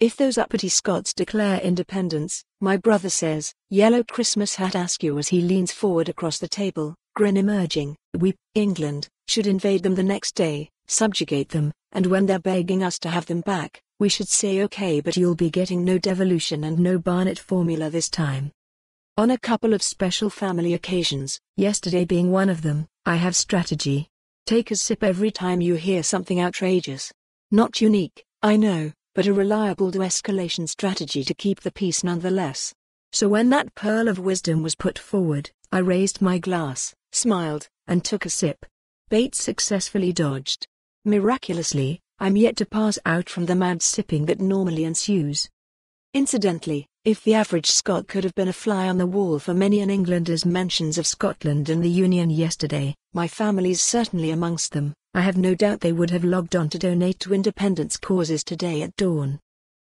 If those uppity Scots declare independence, my brother says, yellow Christmas hat askew as he leans forward across the table, grin emerging, we, England, should invade them the next day, subjugate them, and when they're begging us to have them back, we should say okay but you'll be getting no devolution and no Barnett formula this time. On a couple of special family occasions, yesterday being one of them, I have strategy. Take a sip every time you hear something outrageous. Not unique, I know, but a reliable de escalation strategy to keep the peace nonetheless. So when that pearl of wisdom was put forward, I raised my glass, smiled, and took a sip. Bait successfully dodged. Miraculously, I'm yet to pass out from the mad sipping that normally ensues. Incidentally, if the average Scot could have been a fly on the wall for many an Englander's mentions of Scotland and the Union yesterday, my family's certainly amongst them, I have no doubt they would have logged on to donate to independence causes today at dawn.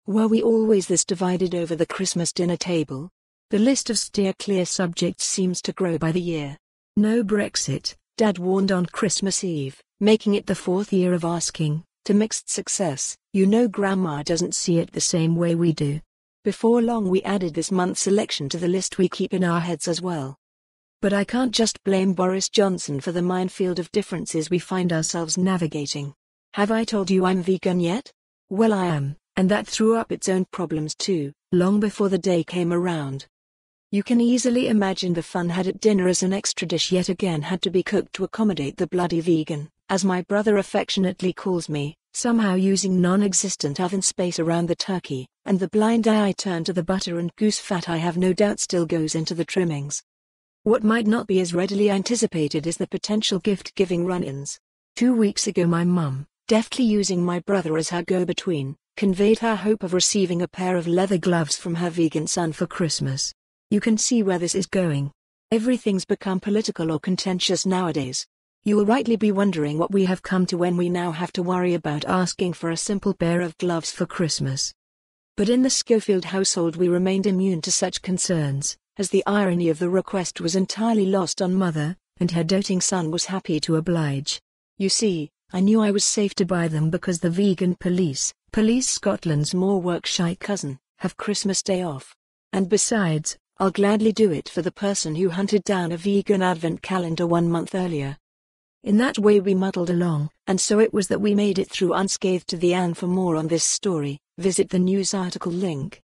Were we always this divided over the Christmas dinner table? The list of steer clear subjects seems to grow by the year. No Brexit, Dad warned on Christmas Eve, making it the fourth year of asking, to mixed success. You know Grandma doesn't see it the same way we do. Before long we added this month's election to the list we keep in our heads as well. But I can't just blame Boris Johnson for the minefield of differences we find ourselves navigating. Have I told you I'm vegan yet? Well I am, and that threw up its own problems too, long before the day came around. You can easily imagine the fun had at dinner as an extra dish yet again had to be cooked to accommodate the bloody vegan, as my brother affectionately calls me somehow using non-existent oven space around the turkey, and the blind eye I turn to the butter and goose fat I have no doubt still goes into the trimmings. What might not be as readily anticipated is the potential gift-giving run-ins. Two weeks ago my mum, deftly using my brother as her go-between, conveyed her hope of receiving a pair of leather gloves from her vegan son for Christmas. You can see where this is going. Everything's become political or contentious nowadays. You will rightly be wondering what we have come to when we now have to worry about asking for a simple pair of gloves for Christmas. But in the Schofield household we remained immune to such concerns, as the irony of the request was entirely lost on mother, and her doting son was happy to oblige. You see, I knew I was safe to buy them because the vegan police, Police Scotland's more work-shy cousin, have Christmas Day off. And besides, I'll gladly do it for the person who hunted down a vegan advent calendar one month earlier, in that way we muddled along, and so it was that we made it through unscathed to the end. For more on this story, visit the news article link.